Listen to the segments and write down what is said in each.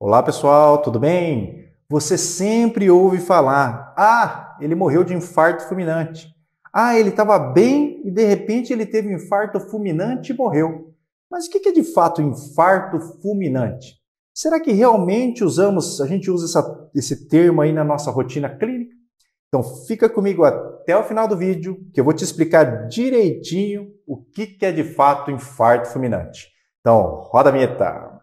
Olá pessoal, tudo bem? Você sempre ouve falar: ah, ele morreu de infarto fulminante. Ah, ele estava bem e de repente ele teve um infarto fulminante e morreu. Mas o que é de fato infarto fulminante? Será que realmente usamos, a gente usa essa, esse termo aí na nossa rotina clínica? Então fica comigo até o final do vídeo que eu vou te explicar direitinho o que é de fato infarto fulminante. Então roda a vinheta!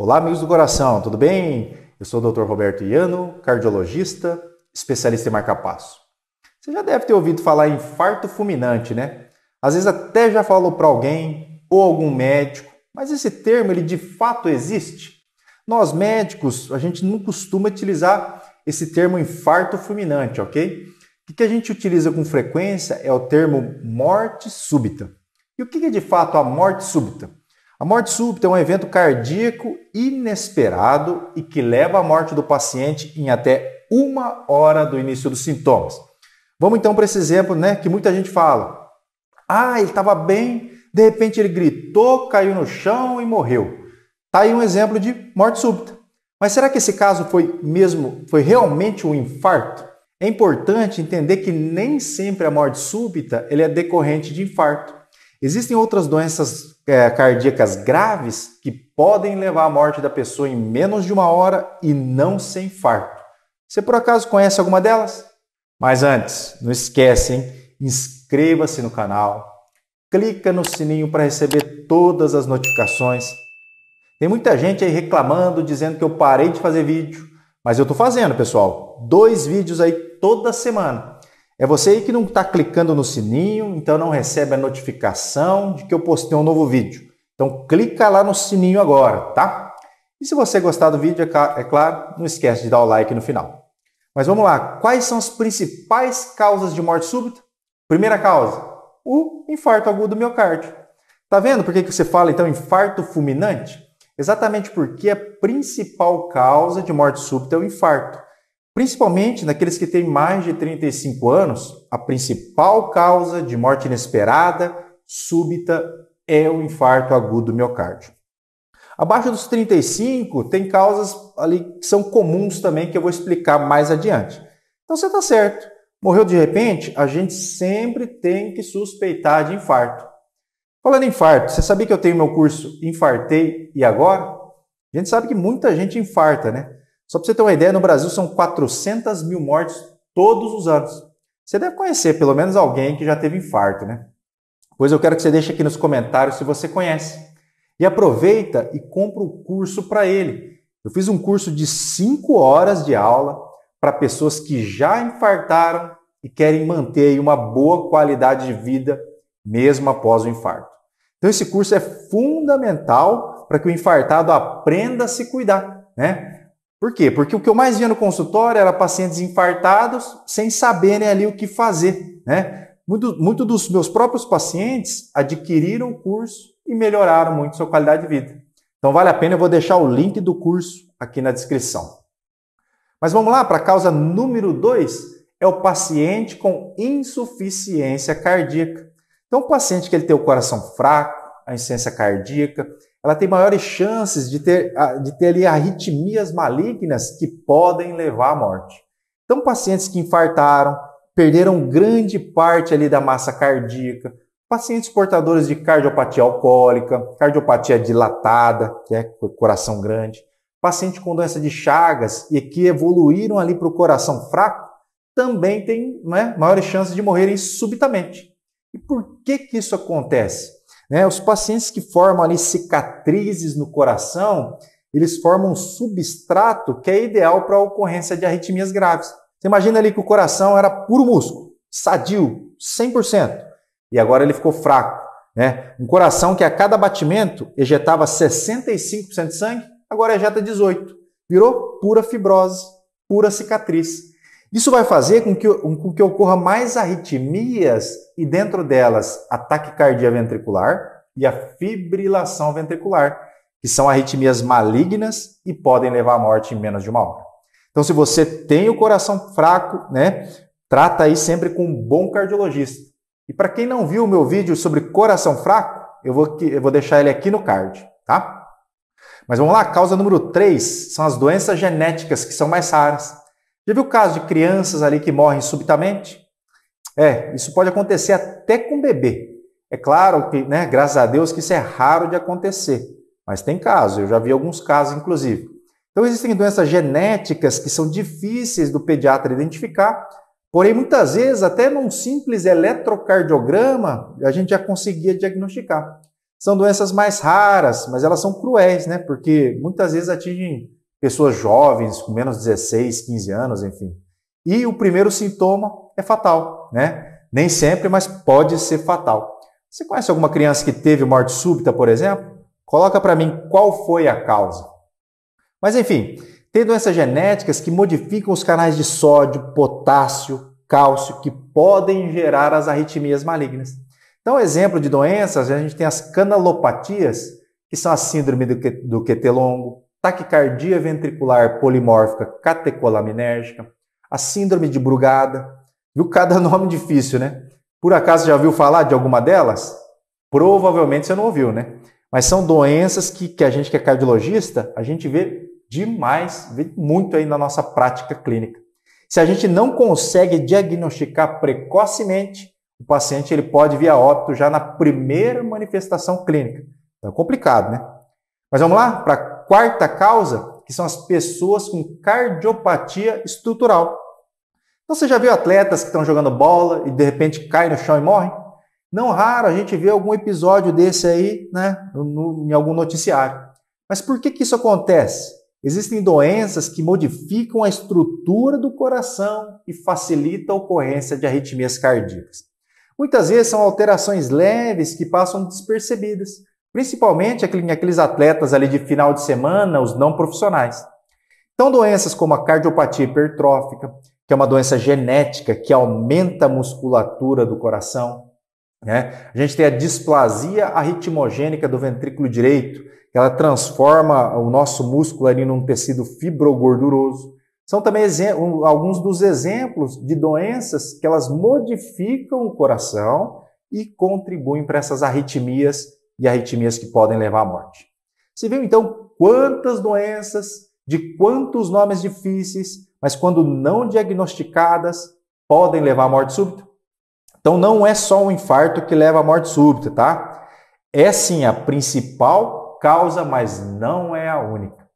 Olá, amigos do coração, tudo bem? Eu sou o Dr. Roberto Iano, cardiologista, especialista em marca-passo. Você já deve ter ouvido falar em infarto fulminante, né? Às vezes até já falou para alguém ou algum médico, mas esse termo ele de fato existe? Nós médicos, a gente não costuma utilizar esse termo infarto fulminante, ok? O que a gente utiliza com frequência é o termo morte súbita. E o que é de fato a morte súbita? A morte súbita é um evento cardíaco inesperado e que leva à morte do paciente em até uma hora do início dos sintomas. Vamos então para esse exemplo né, que muita gente fala. Ah, ele estava bem, de repente ele gritou, caiu no chão e morreu. Tá aí um exemplo de morte súbita. Mas será que esse caso foi mesmo, foi realmente um infarto? É importante entender que nem sempre a morte súbita ele é decorrente de infarto. Existem outras doenças é, cardíacas graves que podem levar à morte da pessoa em menos de uma hora e não sem infarto. Você por acaso conhece alguma delas? Mas antes, não esquece, Inscreva-se no canal, clica no sininho para receber todas as notificações. Tem muita gente aí reclamando, dizendo que eu parei de fazer vídeo, mas eu estou fazendo, pessoal. Dois vídeos aí toda semana. É você aí que não está clicando no sininho, então não recebe a notificação de que eu postei um novo vídeo. Então clica lá no sininho agora, tá? E se você gostar do vídeo, é, é claro, não esquece de dar o like no final. Mas vamos lá, quais são as principais causas de morte súbita? Primeira causa, o infarto agudo do miocárdio. Tá vendo por que, que você fala então infarto fulminante? Exatamente porque a principal causa de morte súbita é o infarto. Principalmente naqueles que têm mais de 35 anos, a principal causa de morte inesperada, súbita, é o infarto agudo do miocárdio. Abaixo dos 35, tem causas ali que são comuns também, que eu vou explicar mais adiante. Então você está certo. Morreu de repente, a gente sempre tem que suspeitar de infarto. Falando em infarto, você sabia que eu tenho meu curso Infartei e Agora? A gente sabe que muita gente infarta, né? Só para você ter uma ideia, no Brasil são 400 mil mortes todos os anos. Você deve conhecer pelo menos alguém que já teve infarto, né? Pois eu quero que você deixe aqui nos comentários se você conhece. E aproveita e compra o um curso para ele. Eu fiz um curso de 5 horas de aula para pessoas que já infartaram e querem manter uma boa qualidade de vida mesmo após o infarto. Então esse curso é fundamental para que o infartado aprenda a se cuidar, né? Por quê? Porque o que eu mais via no consultório era pacientes infartados sem saberem ali o que fazer, né? Muito, muito dos meus próprios pacientes adquiriram o curso e melhoraram muito sua qualidade de vida. Então vale a pena, eu vou deixar o link do curso aqui na descrição. Mas vamos lá para a causa número 2, é o paciente com insuficiência cardíaca. Então, o paciente que ele tem o coração fraco, a insuficiência cardíaca, ela tem maiores chances de ter, de ter ali arritmias malignas que podem levar à morte. Então, pacientes que infartaram, perderam grande parte ali da massa cardíaca, pacientes portadores de cardiopatia alcoólica, cardiopatia dilatada, que é coração grande, paciente com doença de Chagas e que evoluíram ali para o coração fraco, também tem né, maiores chances de morrerem subitamente. E por que, que isso acontece? Né? Os pacientes que formam ali cicatrizes no coração, eles formam um substrato que é ideal para a ocorrência de arritmias graves. Você imagina ali que o coração era puro músculo, sadio, 100%, e agora ele ficou fraco. Né? Um coração que a cada batimento ejetava 65% de sangue, agora ejeta 18%. Virou pura fibrose, pura cicatriz. Isso vai fazer com que, com que ocorra mais arritmias e, dentro delas, a taquicardia ventricular e a fibrilação ventricular, que são arritmias malignas e podem levar à morte em menos de uma hora. Então, se você tem o coração fraco, né, trata aí sempre com um bom cardiologista. E para quem não viu o meu vídeo sobre coração fraco, eu vou, eu vou deixar ele aqui no card, tá? Mas vamos lá, causa número 3 são as doenças genéticas que são mais raras. Já viu o caso de crianças ali que morrem subitamente? É, isso pode acontecer até com bebê. É claro que, né, graças a Deus, que isso é raro de acontecer, mas tem casos, eu já vi alguns casos, inclusive. Então, existem doenças genéticas que são difíceis do pediatra identificar, porém, muitas vezes, até num simples eletrocardiograma, a gente já conseguia diagnosticar. São doenças mais raras, mas elas são cruéis, né? Porque muitas vezes atingem pessoas jovens, com menos de 16, 15 anos, enfim. E o primeiro sintoma é fatal, né? Nem sempre, mas pode ser fatal. Você conhece alguma criança que teve morte súbita, por exemplo? Coloca para mim qual foi a causa. Mas enfim, tem doenças genéticas que modificam os canais de sódio, potássio, cálcio, que podem gerar as arritmias malignas. Então, exemplo de doenças, a gente tem as canalopatias, que são a síndrome do, do QT longo, taquicardia ventricular polimórfica catecolaminérgica, a síndrome de Brugada. Viu cada nome difícil, né? Por acaso já ouviu falar de alguma delas? Provavelmente você não ouviu, né? Mas são doenças que, que a gente que é cardiologista, a gente vê demais, vê muito aí na nossa prática clínica. Se a gente não consegue diagnosticar precocemente, o paciente ele pode vir a óbito já na primeira manifestação clínica. Então é complicado, né? Mas vamos lá para quarta causa, que são as pessoas com cardiopatia estrutural. Então você já viu atletas que estão jogando bola e de repente caem no chão e morrem? Não raro a gente vê algum episódio desse aí, né, no, em algum noticiário. Mas por que, que isso acontece? Existem doenças que modificam a estrutura do coração e facilitam a ocorrência de arritmias cardíacas. Muitas vezes são alterações leves que passam despercebidas, principalmente aqueles atletas ali de final de semana, os não profissionais. Então, doenças como a cardiopatia hipertrófica, que é uma doença genética que aumenta a musculatura do coração. Né? A gente tem a displasia arritmogênica do ventrículo direito, que ela transforma o nosso músculo ali num tecido fibrogorduroso. São também alguns dos exemplos de doenças que elas modificam o coração e contribuem para essas arritmias e arritmias que podem levar à morte. Você viu então quantas doenças, de quantos nomes difíceis, mas quando não diagnosticadas, podem levar à morte súbita? Então não é só um infarto que leva à morte súbita, tá? É sim a principal causa, mas não é a única.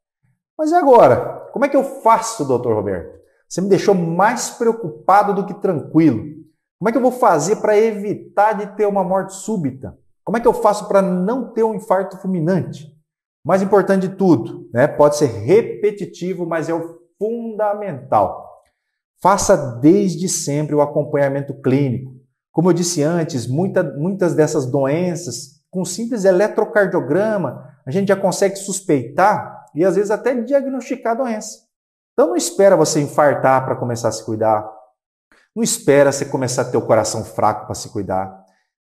Mas e agora? Como é que eu faço, doutor Roberto? Você me deixou mais preocupado do que tranquilo. Como é que eu vou fazer para evitar de ter uma morte súbita? Como é que eu faço para não ter um infarto fulminante? Mais importante de tudo, né? Pode ser repetitivo, mas é o fundamental. Faça desde sempre o acompanhamento clínico. Como eu disse antes, muita, muitas dessas doenças, com simples eletrocardiograma, a gente já consegue suspeitar e às vezes até diagnosticar a doença. Então não espera você infartar para começar a se cuidar. Não espera você começar a ter o coração fraco para se cuidar.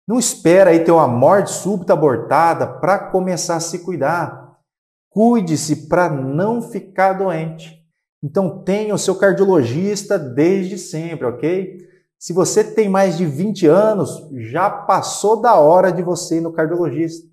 Não espera aí ter uma morte súbita abortada para começar a se cuidar. Cuide-se para não ficar doente. Então tenha o seu cardiologista desde sempre, ok? Se você tem mais de 20 anos, já passou da hora de você ir no cardiologista.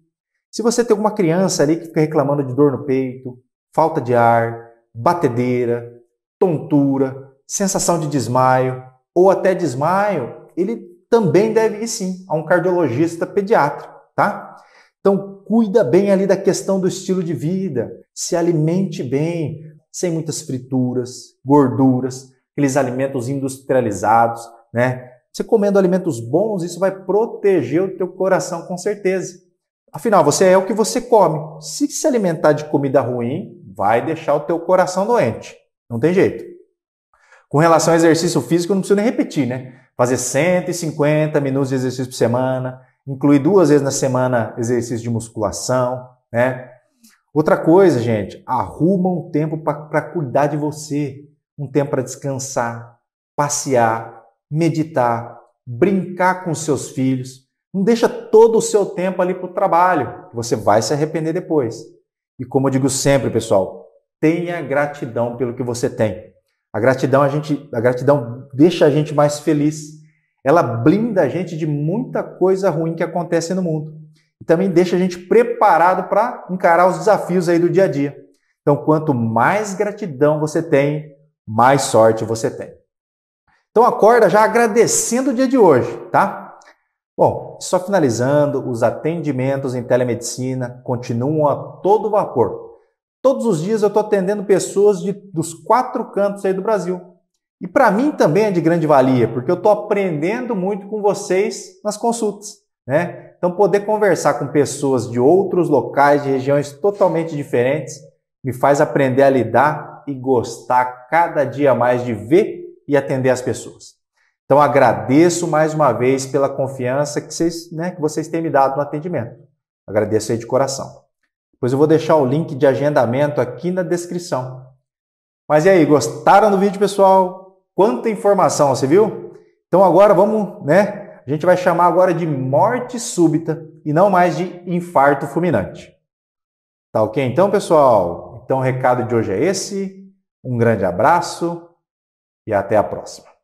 Se você tem alguma criança ali que fica reclamando de dor no peito, falta de ar, batedeira, tontura, sensação de desmaio ou até desmaio, ele também deve ir sim a um cardiologista pediatra, tá? Então, cuida bem ali da questão do estilo de vida, se alimente bem, sem muitas frituras, gorduras, aqueles alimentos industrializados, né? Você comendo alimentos bons, isso vai proteger o teu coração com certeza. Afinal, você é o que você come. Se se alimentar de comida ruim, vai deixar o teu coração doente. Não tem jeito. Com relação ao exercício físico, não preciso nem repetir, né? fazer 150 minutos de exercício por semana, incluir duas vezes na semana exercício de musculação, né? Outra coisa, gente, arruma um tempo para cuidar de você, um tempo para descansar, passear, meditar, brincar com seus filhos. Não deixa todo o seu tempo ali para o trabalho, você vai se arrepender depois. E como eu digo sempre, pessoal, tenha gratidão pelo que você tem. A gratidão, a, gente, a gratidão deixa a gente mais feliz. Ela blinda a gente de muita coisa ruim que acontece no mundo. E também deixa a gente preparado para encarar os desafios aí do dia a dia. Então, quanto mais gratidão você tem, mais sorte você tem. Então, acorda já agradecendo o dia de hoje, tá? Bom, só finalizando, os atendimentos em telemedicina continuam a todo vapor. Todos os dias eu estou atendendo pessoas de, dos quatro cantos aí do Brasil. E para mim também é de grande valia, porque eu estou aprendendo muito com vocês nas consultas. Né? Então, poder conversar com pessoas de outros locais, de regiões totalmente diferentes, me faz aprender a lidar e gostar cada dia mais de ver e atender as pessoas. Então, agradeço mais uma vez pela confiança que vocês, né, que vocês têm me dado no atendimento. Agradeço aí de coração. Pois eu vou deixar o link de agendamento aqui na descrição. Mas e aí, gostaram do vídeo, pessoal? Quanta informação, você viu? Então agora vamos, né? A gente vai chamar agora de morte súbita e não mais de infarto fulminante. Tá ok então, pessoal? Então o recado de hoje é esse. Um grande abraço e até a próxima.